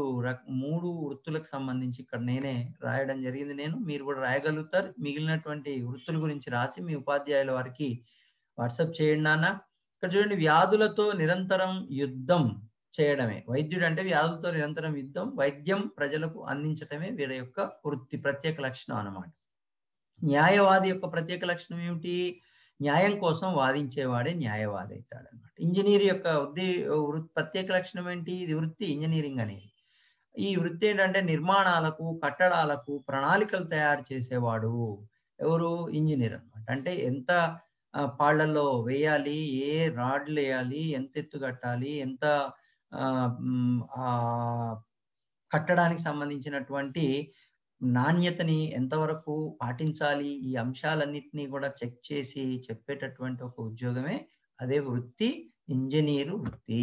మూడు వృత్తులకు సంబంధించి ఇక్కడ నేనే రాయడం జరిగింది నేను మీరు కూడా రాయగలుగుతారు మిగిలినటువంటి వృత్తుల గురించి రాసి మీ ఉపాధ్యాయుల వారికి వాట్సాప్ చేయండి నాన్న ఇక్కడ చూడండి వ్యాధులతో నిరంతరం యుద్ధం చేయడమే వైద్యుడు అంటే వ్యాధులతో నిరంతరం యుద్ధం వైద్యం ప్రజలకు అందించటమే వీరి యొక్క వృత్తి ప్రత్యేక లక్షణం అన్నమాట న్యాయవాది యొక్క ప్రత్యేక లక్షణం ఏమిటి న్యాయం కోసం వాదించేవాడే న్యాయవాది అవుతాడు అనమాట ఇంజనీర్ యొక్క వృద్ధి ప్రత్యేక లక్షణం ఏంటి ఇది వృత్తి ఇంజనీరింగ్ అనేది ఈ వృత్తి ఏంటంటే నిర్మాణాలకు కట్టడాలకు ప్రణాళికలు తయారు చేసేవాడు ఎవరు ఇంజనీర్ అనమాట అంటే ఎంత పాళ్లలో వేయాలి ఏ రాడ్లు వేయాలి ఎంత ఎత్తు కట్టాలి ఎంత కట్టడానికి సంబంధించినటువంటి నాణ్యతని ఎంతవరకు పాటించాలి ఈ అంశాలన్నింటినీ కూడా చెక్ చేసి చెప్పేటటువంటి ఒక ఉద్యోగమే అదే వృత్తి ఇంజనీరు వృత్తి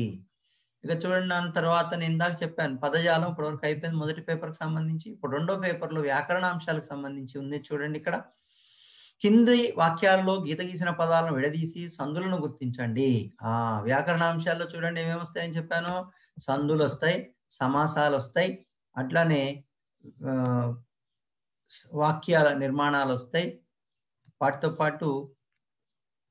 ఇక చూడండి నా తర్వాత నేను ఇందాక చెప్పాను పదజాలం ఇప్పటివరకు అయిపోయింది మొదటి పేపర్కి సంబంధించి ఇప్పుడు రెండో పేపర్లో వ్యాకరణ అంశాలకు సంబంధించి ఉంది చూడండి ఇక్కడ కింది వాక్యాలలో గీత గీసిన పదాలను విడదీసి సందులను గుర్తించండి ఆ వ్యాకరణాంశాల్లో చూడండి ఏమేమి వస్తాయని చెప్పాను సందులు వస్తాయి సమాసాలు వస్తాయి అట్లానే వాక్యాల నిర్మాణాలు వస్తాయి వాటితో పాటు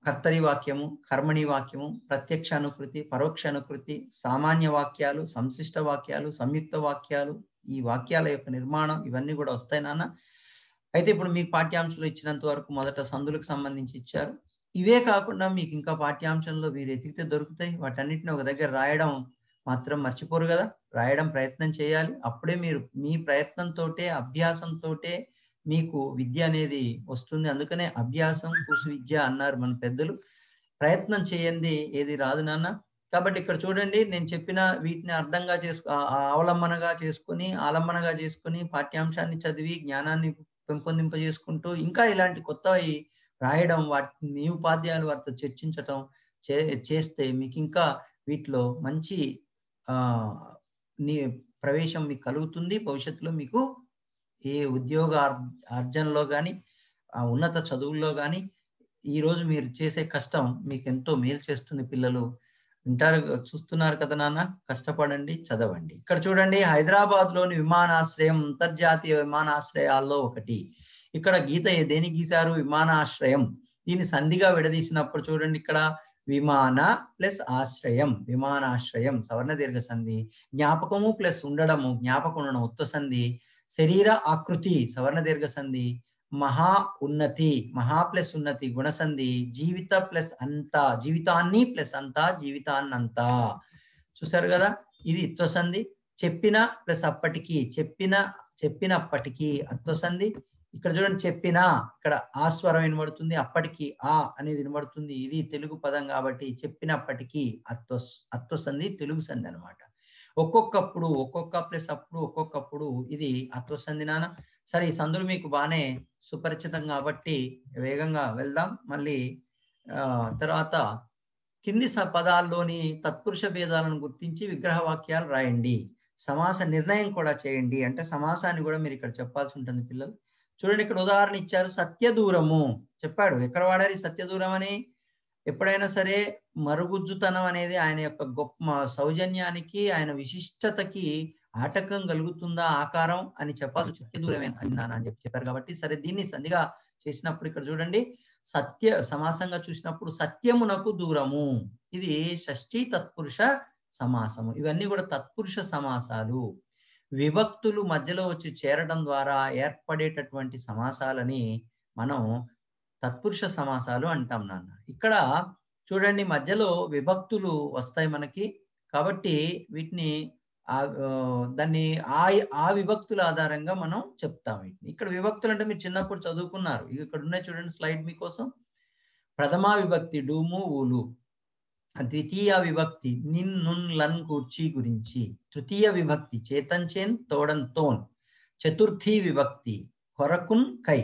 కర్తరి వాక్యము కర్మణి వాక్యము ప్రత్యక్ష అనుకృతి పరోక్ష అనుకృతి సామాన్య వాక్యాలు సంశిష్ట వాక్యాలు సంయుక్త వాక్యాలు ఈ వాక్యాల యొక్క నిర్మాణం ఇవన్నీ కూడా వస్తాయి నాన్న అయితే ఇప్పుడు మీకు పాఠ్యాంశాలు ఇచ్చినంత వరకు మొదట సందులకు సంబంధించి ఇచ్చారు ఇవే కాకుండా మీకు ఇంకా పాఠ్యాంశంలో వీరు ఎతికితే దొరుకుతాయి వాటన్నిటిని ఒక దగ్గర రాయడం మాత్రం మర్చిపోరు కదా రాయడం ప్రయత్నం చేయాలి అప్పుడే మీరు మీ ప్రయత్నంతో అభ్యాసంతో మీకు విద్య అనేది వస్తుంది అందుకనే అభ్యాసం కుసు విద్య అన్నారు మన పెద్దలు ప్రయత్నం చేయండి ఏది రాదు నాన్న కాబట్టి ఇక్కడ చూడండి నేను చెప్పిన వీటిని అర్థంగా చేసుకో అవలంబనగా చేసుకుని ఆలంబనగా చేసుకుని పాఠ్యాంశాన్ని చదివి జ్ఞానాన్ని పెంపొందింపజేసుకుంటూ ఇంకా ఇలాంటి కొత్తవి రాయడం వాటి మీ ఉపాధ్యాయులు వారితో చర్చించటం చేస్తే మీకు ఇంకా వీటిలో మంచి ప్రవేశం మీకు కలుగుతుంది భవిష్యత్తులో మీకు ఏ ఉద్యోగ అర్జనలో కానీ ఉన్నత చదువుల్లో కానీ ఈరోజు మీరు చేసే కష్టం మీకు ఎంతో మేలు చేస్తుంది పిల్లలు వింటారు చూస్తున్నారు కదా నాన్న కష్టపడండి చదవండి ఇక్కడ చూడండి హైదరాబాద్ లోని విమానాశ్రయం అంతర్జాతీయ విమానాశ్రయాల్లో ఒకటి ఇక్కడ గీత దేని గీశారు విమానాశ్రయం దీన్ని సంధిగా విడదీసినప్పుడు చూడండి ఇక్కడ విమాన ప్లస్ ఆశ్రయం విమానాశ్రయం సవర్ణ దీర్ఘ సంధి జ్ఞాపకము ప్లస్ ఉండడము జ్ఞాపకం ఉండడం ఉత్త సంధి శరీర ఆకృతి సవర్ణ దీర్ఘ సంధి మహా ఉన్నతి మహా ప్లస్ ఉన్నతి గుణసంధి జీవిత ప్లస్ అంతా జీవితాన్ని ప్లస్ అంతా జీవితాన్నంతా చూసారు కదా ఇది ఇత్వసంధి చెప్పిన ప్లస్ అప్పటికి చెప్పిన చెప్పినప్పటికీ అత్వసంధి ఇక్కడ చూడండి చెప్పిన ఇక్కడ ఆ స్వరం వినబడుతుంది అప్పటికి ఆ అనేది వినబడుతుంది ఇది తెలుగు పదం కాబట్టి చెప్పినప్పటికీ అత్వ అత్వసంధి తెలుగు సంధి అనమాట ఒక్కొక్కప్పుడు ఒక్కొక్క ప్లస్ అప్పుడు ఒక్కొక్కప్పుడు ఇది అత్వసంధి నాన్న సరే ఈ సందులు మీకు బాగానే సుపరిచితం కాబట్టి వేగంగా వెళ్దాం మళ్ళీ తర్వాత కింది పదాల్లోని తత్పురుష భేదాలను గుర్తించి విగ్రహ వాక్యాలు రాయండి సమాస నిర్ణయం కూడా చేయండి అంటే సమాసాన్ని కూడా మీరు ఇక్కడ చెప్పాల్సి ఉంటుంది పిల్లలు చూడండి ఇక్కడ ఉదాహరణ ఇచ్చారు సత్య దూరము చెప్పాడు ఎక్కడ వాడారు సత్య దూరం అని ఎప్పుడైనా సరే మరుగుజ్జుతనం అనేది ఆయన యొక్క గొప్ప సౌజన్యానికి ఆయన విశిష్టతకి ఆటంకం కలుగుతుందా ఆకారం అని చెప్పాల్సి వచ్చి దూరమే అని నాన్న అని చెప్పి చెప్పారు కాబట్టి సరే దీన్ని సంధిగా చేసినప్పుడు ఇక్కడ చూడండి సత్య సమాసంగా చూసినప్పుడు సత్యమునకు దూరము ఇది షష్ఠీ తత్పురుష సమాసము ఇవన్నీ కూడా తత్పురుష సమాసాలు విభక్తులు మధ్యలో వచ్చి చేరడం ద్వారా ఏర్పడేటటువంటి సమాసాలని మనం తత్పురుష సమాసాలు అంటాం నాన్న ఇక్కడ చూడండి మధ్యలో విభక్తులు వస్తాయి మనకి కాబట్టి వీటిని దాన్ని ఆ ఆ విభక్తుల ఆధారంగా మనం చెప్తాం వీటిని ఇక్కడ విభక్తులు అంటే మీరు చిన్నప్పుడు చదువుకున్నారు ఇక్కడ ఉన్నాయి చూడండి స్లైడ్ మీకోసం ప్రథమా విభక్తి డూము ఊలు ద్వితీయ విభక్తి నిన్ నున్ లన్ కూర్చి గురించి తృతీయ విభక్తి చేతన్ చేన్ తోడన్ తోన్ చతుర్థి విభక్తి కొరకున్ కై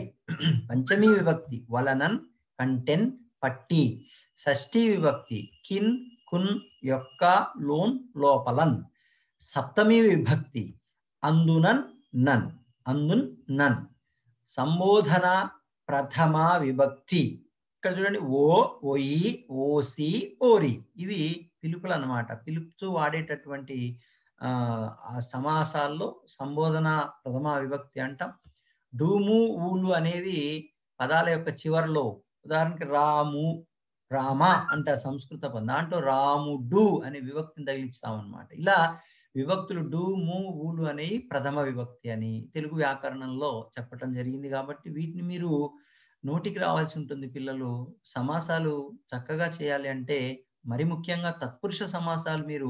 పంచమి విభక్తి వలనన్ కంటెన్ పట్టి షష్ఠి విభక్తి కిన్ కున్ యొక్క లోన్ లోపలన్ సప్తమీ విభక్తి అందునన్ నన్ అందున్ నన్ సంబోధన ప్రథమ విభక్తి ఇక్కడ చూడండి ఓ ఓయి ఓసి ఓరి ఇవి పిలుపులు అన్నమాట పిలుపుతూ వాడేటటువంటి సమాసాల్లో సంబోధన ప్రథమ విభక్తి అంటాం డూము ఊలు అనేవి పదాల యొక్క చివరిలో ఉదాహరణకి రాము రామ అంట సంస్కృత పదం దాంట్లో రాముడు అనే విభక్తిని అనమాట ఇలా విభక్తులు డు ము ఊలు అనేవి ప్రథమ విభక్తి అని తెలుగు వ్యాకరణంలో చెప్పటం జరిగింది కాబట్టి వీటిని మీరు నోటికి రావాల్సి ఉంటుంది పిల్లలు సమాసాలు చక్కగా చేయాలి అంటే మరి ముఖ్యంగా తత్పురుష సమాసాలు మీరు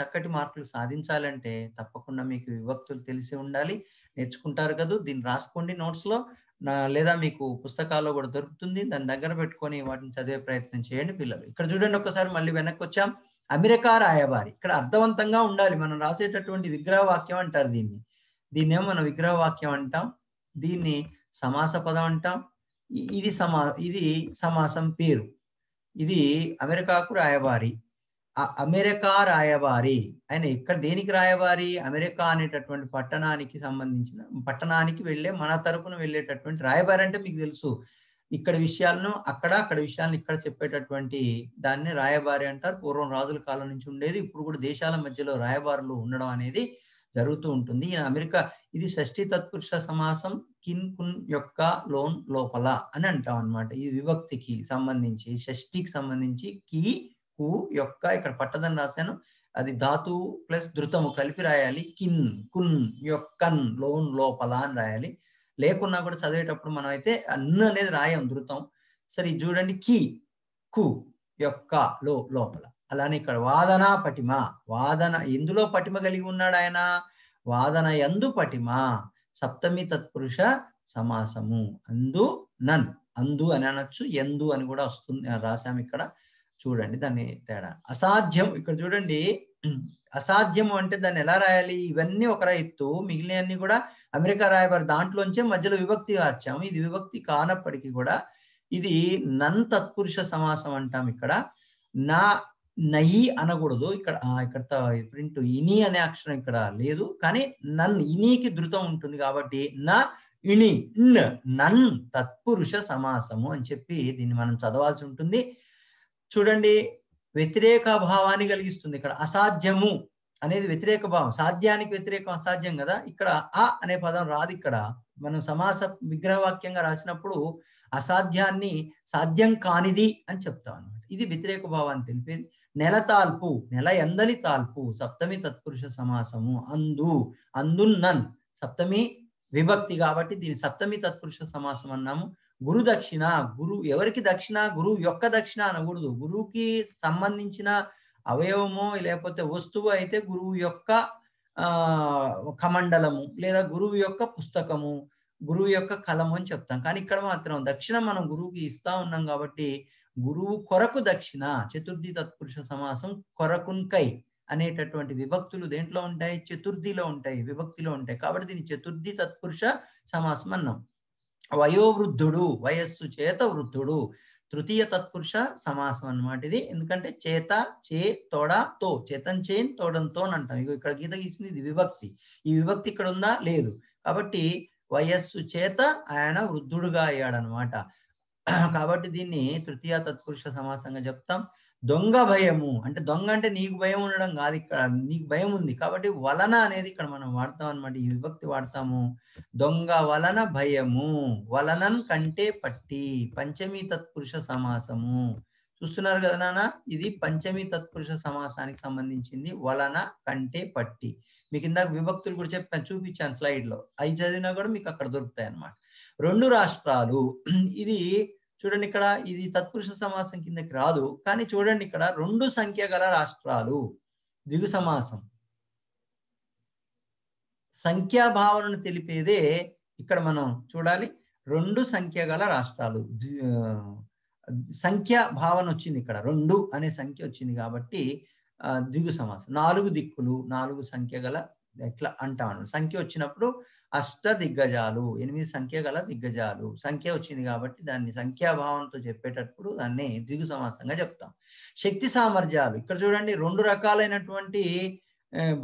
చక్కటి మార్కులు సాధించాలంటే తప్పకుండా మీకు విభక్తులు తెలిసి ఉండాలి నేర్చుకుంటారు కదా దీన్ని రాసుకోండి నోట్స్లో నా లేదా మీకు పుస్తకాల్లో కూడా దొరుకుతుంది దాని దగ్గర పెట్టుకొని వాటిని చదివే ప్రయత్నం చేయండి పిల్లలు ఇక్కడ చూడండి ఒకసారి మళ్ళీ వెనక్కి వచ్చాం అమెరికా రాయబారి ఇక్కడ అర్థవంతంగా ఉండాలి మనం రాసేటటువంటి విగ్రహ వాక్యం అంటారు దీన్ని దీన్నేమో మనం విగ్రహ వాక్యం అంటాం దీన్ని సమాస పదం అంటాం ఇది సమా ఇది సమాసం పేరు ఇది అమెరికాకు రాయబారి అమెరికా రాయబారి ఆయన ఇక్కడ దేనికి రాయబారి అమెరికా అనేటటువంటి పట్టణానికి సంబంధించిన పట్టణానికి వెళ్ళే మన తరపున వెళ్ళేటటువంటి రాయబారి అంటే మీకు తెలుసు ఇక్కడ విషయాలను అక్కడ అక్కడ విషయాలను ఇక్కడ చెప్పేటటువంటి దాన్ని రాయబారి అంటారు పూర్వం రాజుల కాలం నుంచి ఉండేది ఇప్పుడు కూడా దేశాల మధ్యలో రాయబారులు ఉండడం అనేది జరుగుతూ ఉంటుంది అమెరికా ఇది షష్ఠి తత్పురుష సమాసం కిన్ కున్ యొక్క లోన్ లోపల అని అంటాం అనమాట ఈ విభక్తికి సంబంధించి షష్ఠికి సంబంధించి కి కు యొక్క ఇక్కడ పట్టదని రాశాను అది ధాతు ప్లస్ ధృతము కలిపి రాయాలి కిన్ కున్ యొక్కన్ లోన్ లోపల అని రాయాలి లేకున్నా కూడా చదివేటప్పుడు మనం అయితే అన్ను అనేది రాయం ధృతం సరే చూడండి కీ కు యొక్క లో లోపల అలానే ఇక్కడ వాదన పటిమ వాదన ఎందులో పటిమ కలిగి ఉన్నాడు ఆయన వాదన ఎందు పటిమ సప్తమి తత్పురుష సమాసము అందు నన్ అందు అని అనొచ్చు ఎందు అని కూడా వస్తుంది రాశాం ఇక్కడ చూడండి దాన్ని తేడా అసాధ్యం ఇక్కడ చూడండి అసాధ్యము అంటే దాన్ని ఎలా రాయాలి ఇవన్నీ ఒక ఎత్తు మిగిలినవన్నీ కూడా అమెరికా రాయబారి దాంట్లోంచే మధ్యలో విభక్తి మార్చాము ఇది విభక్తి కానప్పటికీ కూడా ఇది నన్ తత్పురుష సమాసం అంటాం ఇక్కడ నా నయి అనకూడదు ఇక్కడ ఇక్కడ ప్రింట్ ఇని అనే అక్షరం ఇక్కడ లేదు కానీ నన్ ఇనికి ధృతం ఉంటుంది కాబట్టి నా ఇణి నన్ తత్పురుష సమాసము అని చెప్పి దీన్ని మనం చదవాల్సి ఉంటుంది చూడండి వ్యతిరేక భావాన్ని కలిగిస్తుంది ఇక్కడ అసాధ్యము అనేది వ్యతిరేక భావం సాధ్యానికి వ్యతిరేకం అసాధ్యం కదా ఇక్కడ ఆ అనే పదం రాదు ఇక్కడ మనం సమాస విగ్రహవాక్యంగా రాసినప్పుడు అసాధ్యాన్ని సాధ్యం కానిది అని చెప్తాం అనమాట ఇది వ్యతిరేక భావాన్ని తెలిపేది నెల తాల్పు నెల ఎందని తాల్పు సప్తమి తత్పురుష సమాసము అందు అందున్నన్ సప్తమి విభక్తి కాబట్టి దీని సప్తమి తత్పురుష సమాసం అన్నాము గురు దక్షిణ గురు ఎవరికి దక్షిణ గురువు యొక్క దక్షిణ అనకూడదు గురువుకి సంబంధించిన అవయవము లేకపోతే వస్తువు అయితే గురువు యొక్క కమండలము లేదా గురువు యొక్క పుస్తకము గురువు యొక్క కలము అని చెప్తాం కానీ ఇక్కడ మాత్రం దక్షిణ మనం గురువుకి ఇస్తా ఉన్నాం కాబట్టి గురువు కొరకు దక్షిణ చతుర్థి తత్పురుష సమాసం కొరకున్కై అనేటటువంటి విభక్తులు దేంట్లో ఉంటాయి చతుర్థిలో ఉంటాయి విభక్తిలో ఉంటాయి కాబట్టి దీన్ని చతుర్థి తత్పురుష సమాసం అన్నాం వయోవృద్ధుడు వయస్సు చేత వృద్ధుడు తృతీయ తత్పురుష సమాసం అనమాట ఇది ఎందుకంటే చేత చే తోడ తో చేతన్ చేయిన్ తోడంతో అని అంటాం ఇక ఇక్కడ గీత గీసింది ఇది విభక్తి ఈ విభక్తి ఇక్కడ ఉందా లేదు కాబట్టి వయస్సు చేత ఆయన వృద్ధుడుగా అయ్యాడనమాట కాబట్టి దీన్ని తృతీయ తత్పురుష సమాసంగా చెప్తాం దొంగ భయము అంటే దొంగ అంటే నీకు భయం ఉండడం కాదు ఇక్కడ నీకు భయం ఉంది కాబట్టి వలన అనేది ఇక్కడ మనం వాడతాం అనమాట ఈ విభక్తి వాడతాము దొంగ వలన భయము వలనం కంటే పట్టి పంచమీ తత్పురుష సమాసము చూస్తున్నారు కదా నాన్న ఇది పంచమీ తత్పురుష సమాసానికి సంబంధించింది వలన కంటే పట్టి మీకు ఇందాక విభక్తులు కూడా చెప్పాను చూపించాను స్లైడ్లో అవి చదివినా కూడా మీకు అక్కడ దొరుకుతాయి అన్నమాట రెండు రాష్ట్రాలు ఇది చూడండి ఇక్కడ ఇది తత్పురుష సమాసం కిందకి రాదు కానీ చూడండి ఇక్కడ రెండు సంఖ్య గల రాష్ట్రాలు దిగు సమాసం సంఖ్యాభావనను తెలిపేదే ఇక్కడ మనం చూడాలి రెండు సంఖ్య గల రాష్ట్రాలు సంఖ్య భావన వచ్చింది ఇక్కడ రెండు అనే సంఖ్య వచ్చింది కాబట్టి దిగు సమాసం నాలుగు దిక్కులు నాలుగు సంఖ్య గల ఎట్లా అంటాను సంఖ్య వచ్చినప్పుడు అష్ట దిగ్గజాలు ఎనిమిది సంఖ్య గల దిగ్గజాలు సంఖ్య వచ్చింది కాబట్టి దాన్ని సంఖ్యాభావంతో చెప్పేటప్పుడు దాన్ని దిగు సమాసంగా చెప్తాం శక్తి సామర్థ్యాలు ఇక్కడ చూడండి రెండు రకాలైనటువంటి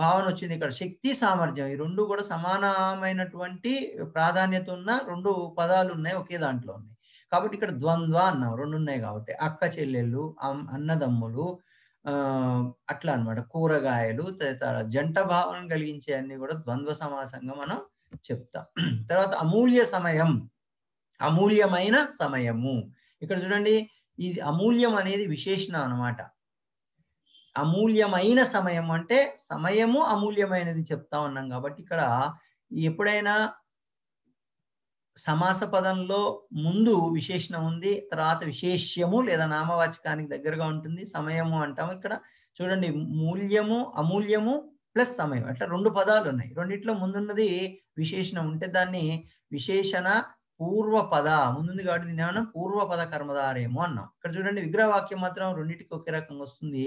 భావన వచ్చింది ఇక్కడ శక్తి సామర్థ్యం ఈ రెండు కూడా సమానమైనటువంటి ప్రాధాన్యత ఉన్న రెండు పదాలు ఉన్నాయి ఒకే దాంట్లో ఉన్నాయి కాబట్టి ఇక్కడ ద్వంద్వ అన్నాం రెండు ఉన్నాయి కాబట్టి అక్క చెల్లెళ్ళు అన్నదమ్ములు అట్లా అనమాట కూరగాయలు తదితర జంట భావన కలిగించే అన్ని కూడా ద్వంద్వ సమాసంగా మనం చెప్తా తర్వాత అమూల్య సమయం అమూల్యమైన సమయము ఇక్కడ చూడండి ఇది అమూల్యం అనేది విశేషణం అనమాట అమూల్యమైన సమయం అంటే సమయము అమూల్యమైనది చెప్తా ఉన్నాం కాబట్టి ఇక్కడ ఎప్పుడైనా సమాస పదంలో ముందు విశేషణం ఉంది తర్వాత విశేష్యము లేదా నామవాచకానికి దగ్గరగా ఉంటుంది సమయము అంటాము ఇక్కడ చూడండి మూల్యము అమూల్యము ప్లస్ సమయం అట్లా రెండు పదాలు ఉన్నాయి రెండిట్లో ముందున్నది విశేషణం ఉంటే దాన్ని విశేషణ పూర్వ పద ముందుంది కాబట్టి దీని ఏమన్నా పూర్వ పద కర్మధారేమో అన్నాం ఇక్కడ చూడండి విగ్రహవాక్యం మాత్రం రెండింటికి ఒకే రకంగా వస్తుంది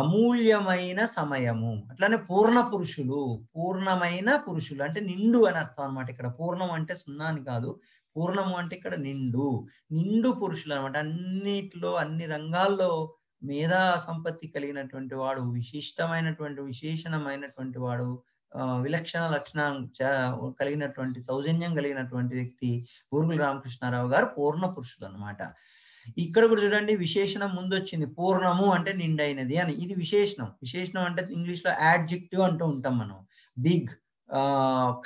అమూల్యమైన సమయము అట్లానే పూర్ణ పురుషులు పూర్ణమైన పురుషులు అంటే నిండు అని అర్థం అనమాట ఇక్కడ పూర్ణం అంటే సున్నా అని కాదు పూర్ణము అంటే ఇక్కడ నిండు నిండు పురుషులు అనమాట అన్నిట్లో అన్ని రంగాల్లో మేధా సంపత్తి కలిగినటువంటి వాడు విశిష్టమైనటువంటి విశేషణమైనటువంటి వాడు విలక్షణ లక్షణం కలిగినటువంటి సౌజన్యం కలిగినటువంటి వ్యక్తి పూర్గుల రామకృష్ణారావు గారు పూర్ణ పురుషుడు అనమాట ఇక్కడ కూడా చూడండి విశేషణం ముందు వచ్చింది పూర్ణము అంటే నిండైనది అని ఇది విశేషణం విశేషణం అంటే ఇంగ్లీష్ లో యాడ్జెక్టివ్ అంటూ ఉంటాం మనం బిగ్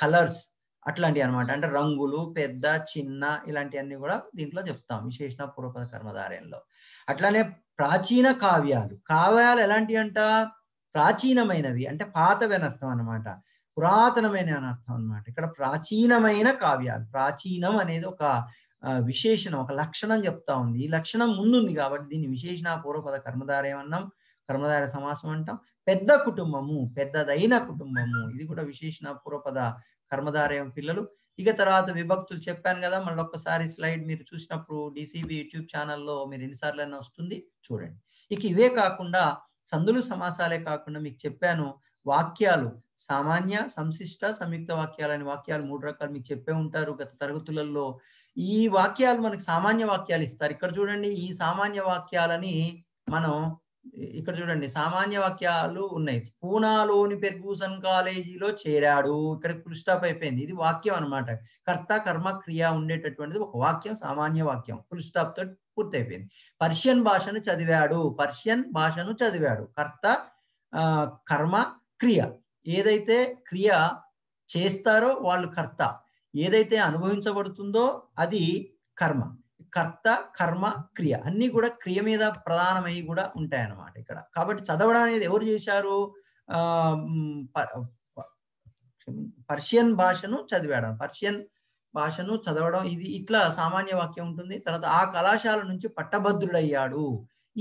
కలర్స్ అట్లాంటివి అనమాట అంటే రంగులు పెద్ద చిన్న ఇలాంటివన్నీ కూడా దీంట్లో చెప్తాం విశేషణ పూర్వపద కర్మధారయంలో అట్లానే ప్రాచీన కావ్యాలు కావ్యాలు ఎలాంటివి అంట ప్రాచీనమైనవి అంటే పాతవేనర్థం అనమాట పురాతనమైన అనర్థం అనమాట ఇక్కడ ప్రాచీనమైన కావ్యాలు ప్రాచీనం అనేది ఒక విశేషణం ఒక లక్షణం చెప్తా ఉంది ఈ లక్షణం ముందుంది కాబట్టి దీన్ని విశేషణ పూర్వపద కర్మధారయం అన్నాం కర్మధార సమాసం అంటాం పెద్ద కుటుంబము పెద్దదైన కుటుంబము ఇది కూడా విశేషణ పూర్వపద కర్మధారయం పిల్లలు ఇక తర్వాత విభక్తులు చెప్పాను కదా మళ్ళీ ఒక్కసారి స్లైడ్ మీరు చూసినప్పుడు డిసిబి యూట్యూబ్ ఛానల్లో మీరు ఎన్నిసార్లు అయినా వస్తుంది చూడండి ఇక ఇవే కాకుండా సందులు సమాసాలే కాకుండా మీకు చెప్పాను వాక్యాలు సామాన్య సంశిష్ట సంయుక్త వాక్యాలు అనే వాక్యాలు మూడు రకాలు మీకు చెప్పే ఉంటారు గత తరగతులలో ఈ వాక్యాలు మనకు సామాన్య వాక్యాలు ఇస్తారు ఇక్కడ చూడండి ఈ సామాన్య వాక్యాలని మనం ఇక్కడ చూడండి సామాన్య వాక్యాలు ఉన్నాయి పూనాలోని పెర్గూసన్ కాలేజీలో చేరాడు ఇక్కడ పులిస్టాప్ అయిపోయింది ఇది వాక్యం అనమాట కర్త కర్మ క్రియ ఉండేటటువంటిది ఒక వాక్యం సామాన్య వాక్యం పులిస్టాప్ తో పూర్తయిపోయింది పర్షియన్ భాషను చదివాడు పర్షియన్ భాషను చదివాడు కర్త కర్మ క్రియ ఏదైతే క్రియ చేస్తారో వాళ్ళు కర్త ఏదైతే అనుభవించబడుతుందో అది కర్మ కర్త కర్మ క్రియ అన్నీ కూడా క్రియ మీద ప్రధానమై కూడా ఉంటాయన్నమాట ఇక్కడ కాబట్టి చదవడం అనేది ఎవరు చేశారు పర్షియన్ భాషను చదివాడు పర్షియన్ భాషను చదవడం ఇది ఇట్లా సామాన్య వాక్యం ఉంటుంది తర్వాత ఆ కళాశాల నుంచి పట్టభద్రుడయ్యాడు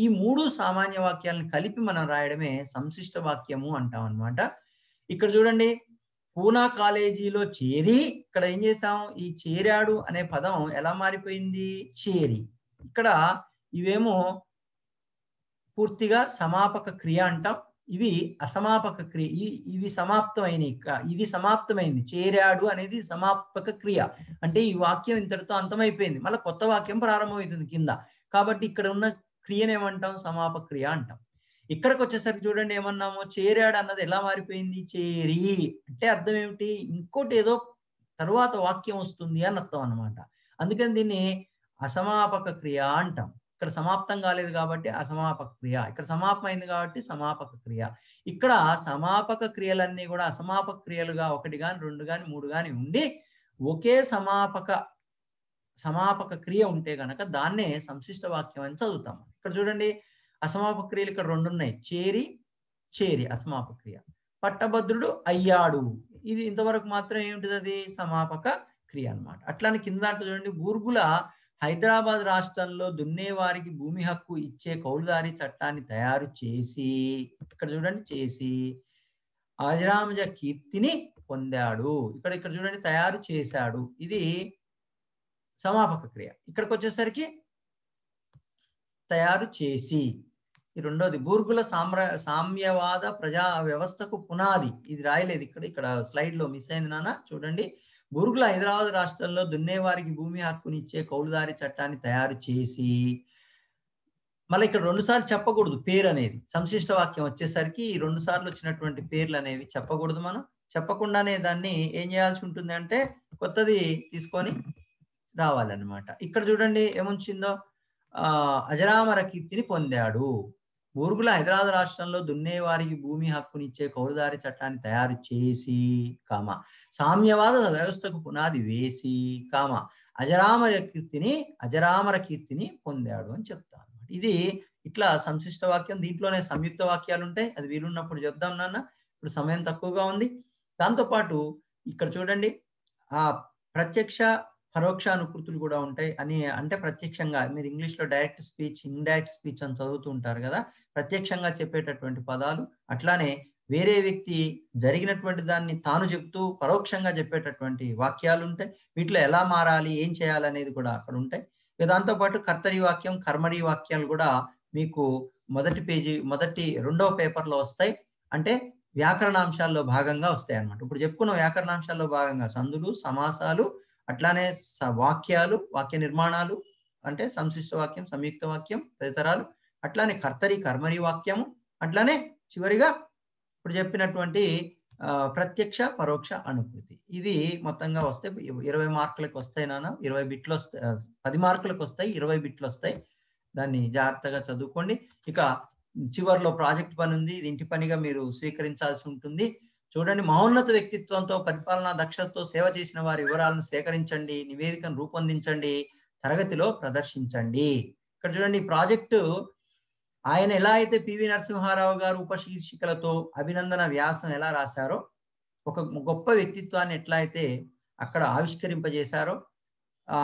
ఈ మూడు సామాన్య వాక్యాలను కలిపి మనం రాయడమే సంశిష్ట వాక్యము అంటాం అనమాట ఇక్కడ చూడండి పూనా కాలేజీలో చేరి ఇక్కడ ఏం చేసాం ఈ చేరాడు అనే పదం ఎలా మారిపోయింది చేరి ఇక్కడ ఇవేమో పూర్తిగా సమాపక క్రియ అంటాం ఇవి అసమాపక క్రియ ఇవి సమాప్తమైనవి ఇది సమాప్తమైంది చేరాడు అనేది సమాపక క్రియ అంటే ఈ వాక్యం ఇంతటితో అంతమైపోయింది మళ్ళీ కొత్త వాక్యం ప్రారంభమవుతుంది కింద కాబట్టి ఇక్కడ ఉన్న క్రియనేమంటాం సమాపక క్రియ అంటాం ఇక్కడికి వచ్చేసరికి చూడండి ఏమన్నాము చేరాడు అన్నది ఎలా మారిపోయింది చేరి అంటే అర్థం ఏమిటి ఇంకోటి ఏదో తర్వాత వాక్యం వస్తుంది అని అర్థం అనమాట అందుకని దీన్ని అసమాపక క్రియ అంటాం ఇక్కడ సమాప్తం కాలేదు కాబట్టి అసమాపక క్రియ ఇక్కడ సమాపమైంది కాబట్టి సమాపక క్రియ ఇక్కడ సమాపక క్రియలన్నీ కూడా అసమాపక క్రియలుగా ఒకటి కానీ రెండు కానీ మూడు కానీ ఉండి ఒకే సమాపక సమాపక క్రియ ఉంటే గనక దాన్నే సంశిష్ట వాక్యం అని చదువుతాం ఇక్కడ చూడండి అసమాపక్రియలు ఇక్కడ రెండు ఉన్నాయి చేరి చేరి అసమాపక్రియ పట్టభద్రుడు అయ్యాడు ఇది ఇంతవరకు మాత్రం ఏమిటిది అది సమాపక క్రియ అనమాట అట్లానే కింద చూడండి గూర్గుల హైదరాబాద్ రాష్ట్రంలో దున్నేవారికి భూమి హక్కు ఇచ్చే కౌలుదారి చట్టాన్ని తయారు చేసి ఇక్కడ చూడండి చేసి అజరామజ కీర్తిని పొందాడు ఇక్కడ ఇక్కడ చూడండి తయారు చేశాడు ఇది సమాపక క్రియ ఇక్కడికి వచ్చేసరికి తయారు చేసి ఈ రెండోది బూర్గుల సామ్ర సామ్యవాద ప్రజా వ్యవస్థకు పునాది ఇది రాయలేదు ఇక్కడ ఇక్కడ స్లైడ్ లో మిస్ అయింది నాన్న చూడండి బూర్గుల హైదరాబాద్ రాష్ట్రంలో దున్నేవారికి భూమి హక్కునిచ్చే కౌలుదారి చట్టాన్ని తయారు చేసి మళ్ళీ ఇక్కడ రెండు సార్లు చెప్పకూడదు పేరు అనేది సంశిష్ట వాక్యం వచ్చేసరికి రెండు సార్లు వచ్చినటువంటి పేర్లు అనేవి చెప్పకూడదు మనం చెప్పకుండానే దాన్ని ఏం చేయాల్సి ఉంటుంది అంటే కొత్తది తీసుకొని రావాలన్నమాట ఇక్కడ చూడండి ఏముంచిందో అజరామర కీర్తిని పొందాడు ఊరుగుల హైదరాబాద్ రాష్ట్రంలో దున్నేవారికి భూమి హక్కునిచ్చే కౌలుదారి చట్టాన్ని తయారు చేసి కామ సామ్యవాద వ్యవస్థకు పునాది వేసి కామ అజరామర కీర్తిని అజరామర కీర్తిని పొందాడు అని చెప్తాను ఇది ఇట్లా సంశిష్ట వాక్యం దీంట్లోనే సంయుక్త వాక్యాలు ఉంటాయి అది వీలున్నప్పుడు చెప్దాం నాన్న ఇప్పుడు సమయం తక్కువగా ఉంది దాంతోపాటు ఇక్కడ చూడండి ఆ ప్రత్యక్ష పరోక్ష అనుకృతులు కూడా ఉంటాయి అని అంటే ప్రత్యక్షంగా మీరు ఇంగ్లీష్లో డైరెక్ట్ స్పీచ్ ఇండైరెక్ట్ స్పీచ్ అని చదువుతూ ఉంటారు కదా ప్రత్యక్షంగా చెప్పేటటువంటి పదాలు అట్లానే వేరే వ్యక్తి జరిగినటువంటి దాన్ని తాను చెప్తూ పరోక్షంగా చెప్పేటటువంటి వాక్యాలు ఉంటాయి వీటిలో ఎలా మారాలి ఏం చేయాలి అనేది కూడా అక్కడ ఉంటాయి దాంతో పాటు కర్తరి వాక్యం కర్మరి వాక్యాలు కూడా మీకు మొదటి పేజీ మొదటి రెండవ పేపర్లో వస్తాయి అంటే వ్యాకరణాంశాల్లో భాగంగా వస్తాయి అన్నమాట ఇప్పుడు చెప్పుకున్న వ్యాకరణాంశాల్లో భాగంగా సందులు సమాసాలు అట్లానే వాక్యాలు వాక్య నిర్మాణాలు అంటే సంశిష్ట వాక్యం సంయుక్త వాక్యం తదితరాలు అట్లానే కర్తరి కర్మరి వాక్యము అట్లానే చివరిగా ఇప్పుడు చెప్పినటువంటి ప్రత్యక్ష పరోక్ష అనుభూతి ఇది మొత్తంగా వస్తే ఇరవై మార్కులకు వస్తాయి నాన్న ఇరవై బిట్లు వస్తాయి పది మార్కులకు వస్తాయి ఇరవై బిట్లు వస్తాయి దాన్ని జాగ్రత్తగా చదువుకోండి ఇక చివరిలో ప్రాజెక్ట్ పని ఉంది ఇది ఇంటి పనిగా మీరు స్వీకరించాల్సి ఉంటుంది చూడండి మహోన్నత వ్యక్తిత్వంతో పరిపాలనా దక్షతతో సేవ చేసిన వారి వివరాలను సేకరించండి నివేదికను రూపొందించండి తరగతిలో ప్రదర్శించండి ఇక్కడ చూడండి ఈ ప్రాజెక్టు ఆయన ఎలా అయితే పివి నరసింహారావు గారు ఉపశీర్షికలతో అభినందన వ్యాసం ఎలా రాశారో ఒక గొప్ప వ్యక్తిత్వాన్ని ఎట్లా అయితే అక్కడ ఆవిష్కరింపజేశారో ఆ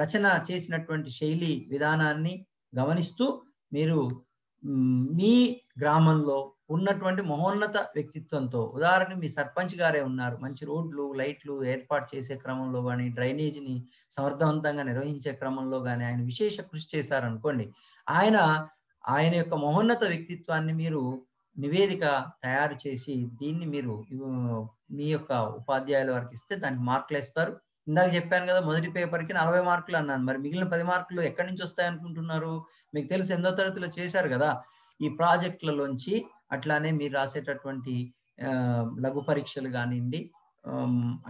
రచన చేసినటువంటి శైలి విధానాన్ని గమనిస్తూ మీరు మీ గ్రామంలో ఉన్నటువంటి మహోన్నత వ్యక్తిత్వంతో ఉదాహరణకు మీ సర్పంచ్ గారే ఉన్నారు మంచి రోడ్లు లైట్లు ఏర్పాటు చేసే క్రమంలో కానీ డ్రైనేజీని సమర్థవంతంగా నిర్వహించే క్రమంలో కానీ ఆయన విశేష కృషి చేశారనుకోండి ఆయన ఆయన యొక్క మహోన్నత వ్యక్తిత్వాన్ని మీరు నివేదిక తయారు చేసి దీన్ని మీరు మీ యొక్క ఉపాధ్యాయుల వారికి ఇస్తే దానికి మార్కులు ఇస్తారు ఇందాక చెప్పాను కదా మొదటి పేపర్కి నలభై మార్కులు అన్నాను మరి మిగిలిన పది మార్కులు ఎక్కడి నుంచి వస్తాయి అనుకుంటున్నారు మీకు తెలిసి ఎన్నో తరగతిలో చేశారు కదా ఈ ప్రాజెక్టులలోంచి అట్లానే మీరు రాసేటటువంటి లఘు పరీక్షలు కానివ్వండి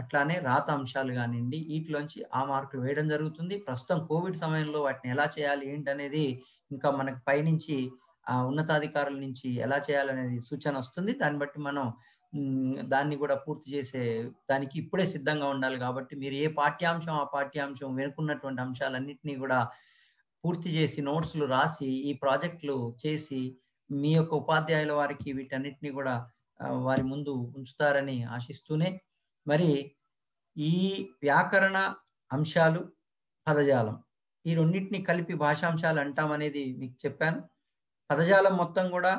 అట్లానే రాత అంశాలు కానివ్వండి వీటిలోంచి ఆ మార్కులు వేయడం జరుగుతుంది ప్రస్తుతం కోవిడ్ సమయంలో వాటిని ఎలా చేయాలి ఏంటనేది ఇంకా మనకు పైనుంచి ఆ ఉన్నతాధికారుల నుంచి ఎలా చేయాలనేది సూచన వస్తుంది దాన్ని బట్టి మనం దాన్ని కూడా పూర్తి చేసే దానికి ఇప్పుడే సిద్ధంగా ఉండాలి కాబట్టి మీరు ఏ పాఠ్యాంశం ఆ పాఠ్యాంశం వెనుకున్నటువంటి అంశాలన్నింటినీ కూడా పూర్తి చేసి నోట్స్లు రాసి ఈ ప్రాజెక్టులు చేసి మీ యొక్క ఉపాధ్యాయుల వారికి వీటన్నిటిని కూడా వారి ముందు ఉంచుతారని ఆశిస్తూనే మరి ఈ వ్యాకరణ అంశాలు పదజాలం ఈ రెండింటిని కలిపి భాషాంశాలు అంటామనేది మీకు చెప్పాను పదజాలం మొత్తం కూడా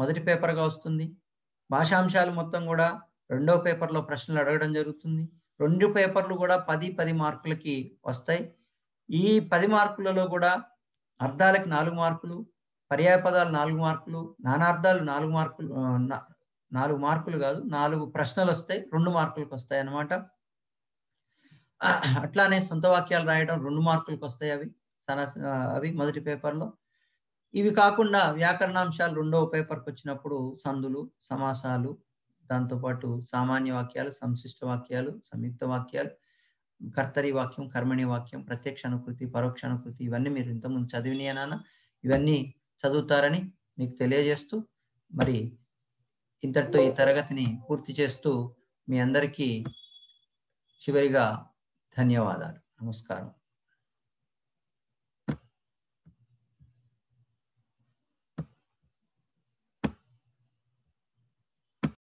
మొదటి పేపర్గా వస్తుంది భాషాంశాలు మొత్తం కూడా రెండో పేపర్లో ప్రశ్నలు అడగడం జరుగుతుంది రెండు పేపర్లు కూడా పది పది మార్కులకి వస్తాయి ఈ పది మార్కులలో కూడా అర్థాలకు నాలుగు మార్కులు పర్యాయపదాలు నాలుగు మార్కులు నానార్థాలు నాలుగు మార్కులు నాలుగు మార్కులు కాదు నాలుగు ప్రశ్నలు వస్తాయి రెండు మార్కులకు వస్తాయి అన్నమాట అట్లానే సొంత వాక్యాలు రాయడం రెండు మార్కులకు వస్తాయి అవి సనా అవి మొదటి పేపర్లో ఇవి కాకుండా వ్యాకరణాంశాలు రెండవ పేపర్కి వచ్చినప్పుడు సందులు సమాసాలు దాంతోపాటు సామాన్య వాక్యాలు సంశిష్ట వాక్యాలు సంయుక్త వాక్యాలు కర్తరి వాక్యం కర్మణి వాక్యం ప్రత్యక్ష అనుకృతి పరోక్ష అనుకృతి ఇవన్నీ మీరు ఇంతకుముందు నాన్న ఇవన్నీ చదువుతారని మీకు తెలియజేస్తూ మరి ఇంతటితో ఈ తరగతిని పూర్తి చేస్తూ మీ అందరికీ చివరిగా ధన్యవాదాలు నమస్కారం